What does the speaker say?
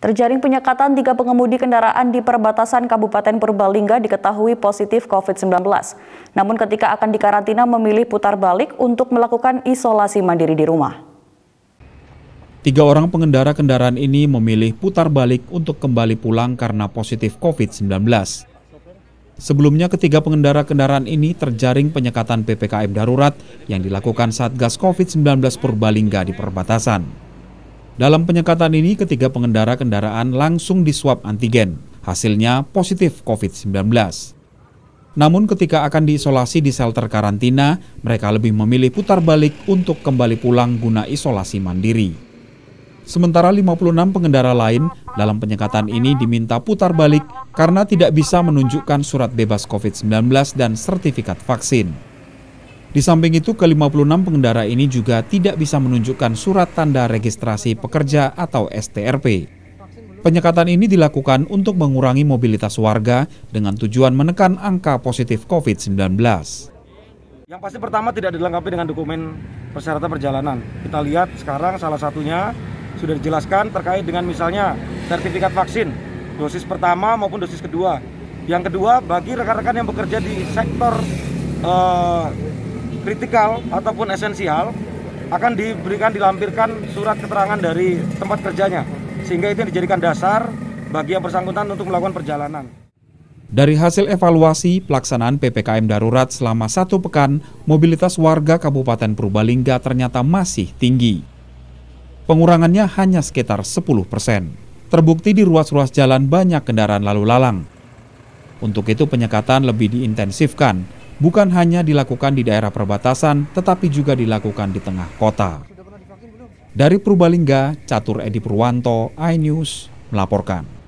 Terjaring penyekatan tiga pengemudi kendaraan di perbatasan Kabupaten Purbalingga diketahui positif COVID-19. Namun ketika akan dikarantina memilih putar balik untuk melakukan isolasi mandiri di rumah. Tiga orang pengendara kendaraan ini memilih putar balik untuk kembali pulang karena positif COVID-19. Sebelumnya ketiga pengendara kendaraan ini terjaring penyekatan PPKM darurat yang dilakukan Satgas COVID-19 Purbalingga di perbatasan. Dalam penyekatan ini, ketiga pengendara kendaraan langsung disuap antigen. Hasilnya positif COVID-19. Namun ketika akan diisolasi di shelter karantina, mereka lebih memilih putar balik untuk kembali pulang guna isolasi mandiri. Sementara 56 pengendara lain dalam penyekatan ini diminta putar balik karena tidak bisa menunjukkan surat bebas COVID-19 dan sertifikat vaksin. Di samping itu, ke-56 pengendara ini juga tidak bisa menunjukkan surat tanda registrasi pekerja atau STRP. Penyekatan ini dilakukan untuk mengurangi mobilitas warga dengan tujuan menekan angka positif COVID-19. Yang pasti pertama tidak dilengkapi dengan dokumen persyaratan perjalanan. Kita lihat sekarang salah satunya sudah dijelaskan terkait dengan misalnya sertifikat vaksin, dosis pertama maupun dosis kedua. Yang kedua, bagi rekan-rekan yang bekerja di sektor uh, kritikal ataupun esensial akan diberikan dilampirkan surat keterangan dari tempat kerjanya sehingga itu dijadikan dasar bagi yang bersangkutan untuk melakukan perjalanan. Dari hasil evaluasi pelaksanaan PPKM darurat selama satu pekan, mobilitas warga Kabupaten Purbalingga ternyata masih tinggi. Pengurangannya hanya sekitar 10 persen. Terbukti di ruas-ruas jalan banyak kendaraan lalu lalang. Untuk itu penyekatan lebih diintensifkan bukan hanya dilakukan di daerah perbatasan, tetapi juga dilakukan di tengah kota. Dari Purbalingga, Catur Edi Purwanto, iNews, melaporkan.